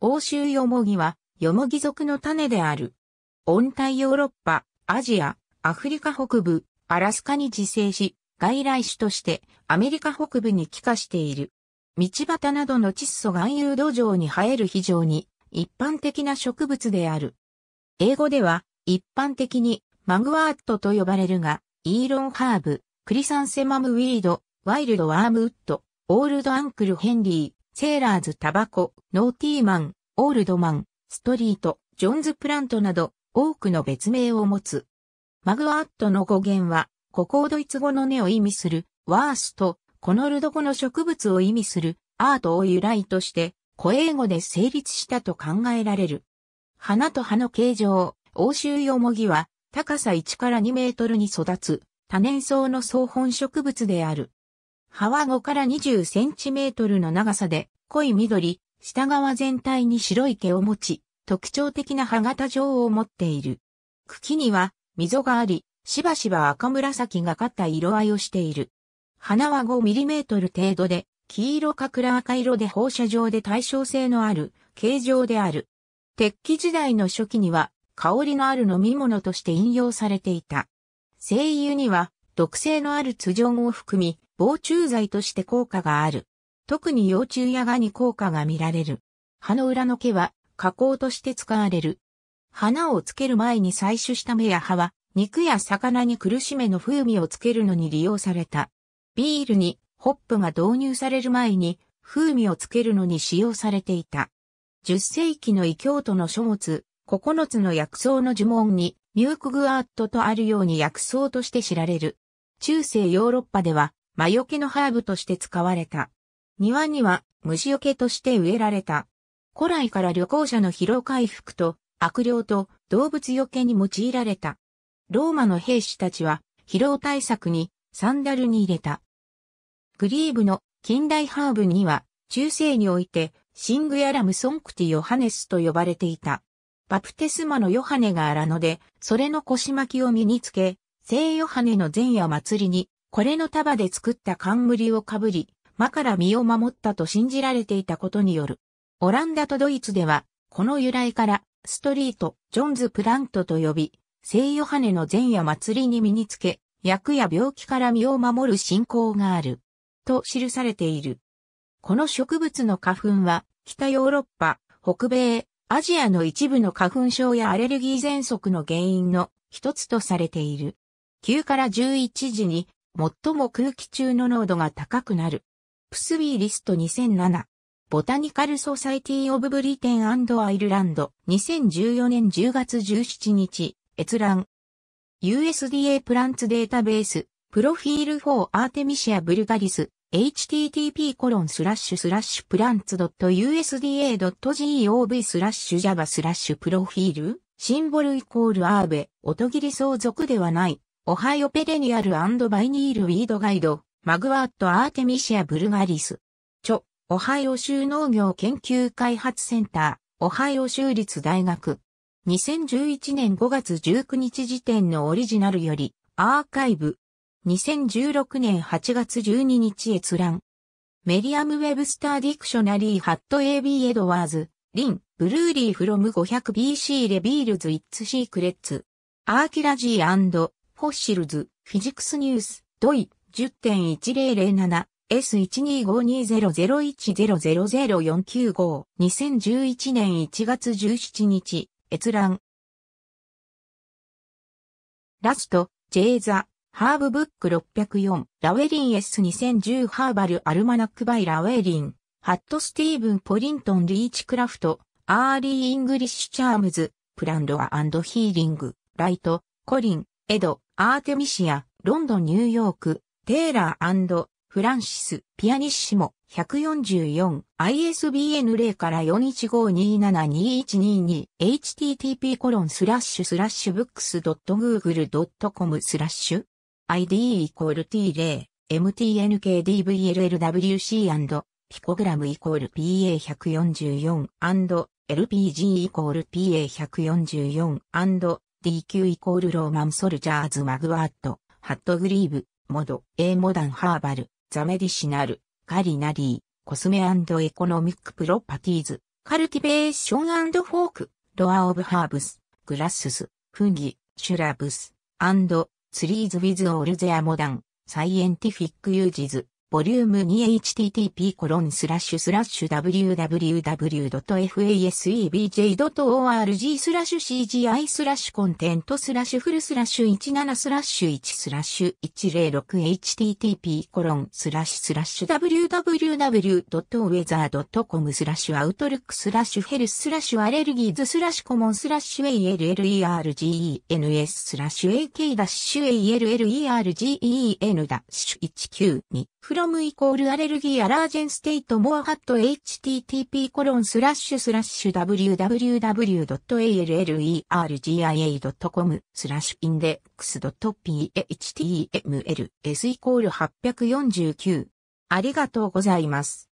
欧州ヨモギは、ヨモギ族の種である。温帯ヨーロッパ、アジア、アフリカ北部、アラスカに自生し、外来種としてアメリカ北部に帰化している。道端などの窒素含有土壌に生える非常に一般的な植物である。英語では一般的にマグワーットと呼ばれるが、イーロンハーブ、クリサンセマムウィード、ワイルドワームウッド、オールドアンクルヘンリー、セーラーズタバコ、ノーティーマン、オールドマン、ストリート、ジョンズプラントなど多くの別名を持つ。マグワットの語源は、古をドイツ語の根を意味するワースと、コノルド語の植物を意味するアートを由来として、古英語で成立したと考えられる。花と葉の形状、欧州よもぎは、高さ1から2メートルに育つ、多年草の草本植物である。葉は5から20センチメートルの長さで、濃い緑、下側全体に白い毛を持ち、特徴的な歯型状を持っている。茎には溝があり、しばしば赤紫がかった色合いをしている。花は5トル程度で、黄色か暗赤色で放射状で対称性のある形状である。鉄器時代の初期には香りのある飲み物として引用されていた。精油には毒性のあるツジを含み、防虫剤として効果がある。特に幼虫やガに効果が見られる。葉の裏の毛は加工として使われる。花をつける前に採取した芽や葉は、肉や魚に苦しめの風味をつけるのに利用された。ビールにホップが導入される前に、風味をつけるのに使用されていた。10世紀の異教徒の書物、9つの薬草の呪文に、ミュークグアーットとあるように薬草として知られる。中世ヨーロッパでは、魔除けのハーブとして使われた。庭には虫除けとして植えられた。古来から旅行者の疲労回復と悪霊と動物除けに用いられた。ローマの兵士たちは疲労対策にサンダルに入れた。グリーブの近代ハーブには中世においてシングヤラムソンクティヨハネスと呼ばれていた。バプテスマのヨハネが荒野で、それの腰巻きを身につけ、聖ヨハネの前夜祭りにこれの束で作った冠をかぶり、魔から身を守ったと信じられていたことによる。オランダとドイツでは、この由来から、ストリート、ジョンズ・プラントと呼び、聖ヨハネの前夜祭りに身につけ、役や病気から身を守る信仰がある。と記されている。この植物の花粉は、北ヨーロッパ、北米、アジアの一部の花粉症やアレルギー喘息の原因の一つとされている。9から11時に最も空気中の濃度が高くなる。プスウィーリスト2007。ボタニカルソサイティオブブリテンアイルランド2014年10月17日閲覧。USDA プランツデータベースプロフィール4アーテミシアブルガリス http コロンスラッシュスラッシュプランツ .usda.gov スラッシュ java スラッシュプロフィールシンボルイコールアーベ、音切り相続ではない。オハイオペレニアルバイニールウィードガイド、マグワットアーテミシアブルガリス。著、オハイオ州農業研究開発センター、オハイオ州立大学。2011年5月19日時点のオリジナルより、アーカイブ。2016年8月12日閲覧。メリアム・ウェブスター・ディクショナリー・ハット・ AB・ エドワーズ、リン、ブルーリー・フロム 500BC・ レビールズ・イッツ・シークレッツ。アーキラジーフォッシルズ、フィジクスニュース、ドイ、10.1007。S1252001000495 2011年1月17日、閲覧。ラスト、ジェイザ、ハーブブック604、ラウェリン S2010 ハーバルアルマナックバイラウェリン、ハットスティーブン・ポリントン・リーチクラフト、アーリー・イングリッシュ・チャームズ、プランドアヒーリング、ライト、コリン、エド、アーテミシア、ロンドンニューヨーク、テイラーフランシス、ピアニッシモ、144、ISBN 0から415272122、http コロンスラッシュスラッシュブックス .google.com スラッシュ ID イコール T0、mtnkdvllwc& ピコグラムイコール PA144& LPG イコール PA144& DQ イコールローマンソルジャーズマグワット、ハットグリーブ、モド、A モダンハーバル、ザメディシナル、カリナリー、コスメエコノミックプロパティーズ、カルティベーションフォーク、ロアオブハーブス、グラッスス、フンギ、シュラブス、アンド、ツリーズウィズオールゼアモダン、サイエンティフィックユージズ、ボリューム 2http コロンスラッシュスラッシュ www.fasebj.org スラッシュ CGI スラッシュコンテントスラッシュフルスラッシュ17スラッシュ1スラッシュ 106http コロンスラッシュスラッシュ www.weather.com スラッシュアウトルックスラッシュヘルススラッシュアレルギーズスラッシュコモンスラッシュ ALLERGENS スラッシュ AK ダッシュ ALLERGEN ダッシュ192 from イコールアレルギーアラージェンステイトモアハット http コロンスラッシュスラッシュ www.alergia.com スラッシュインデックス .phtml s イコール849ありがとうございます。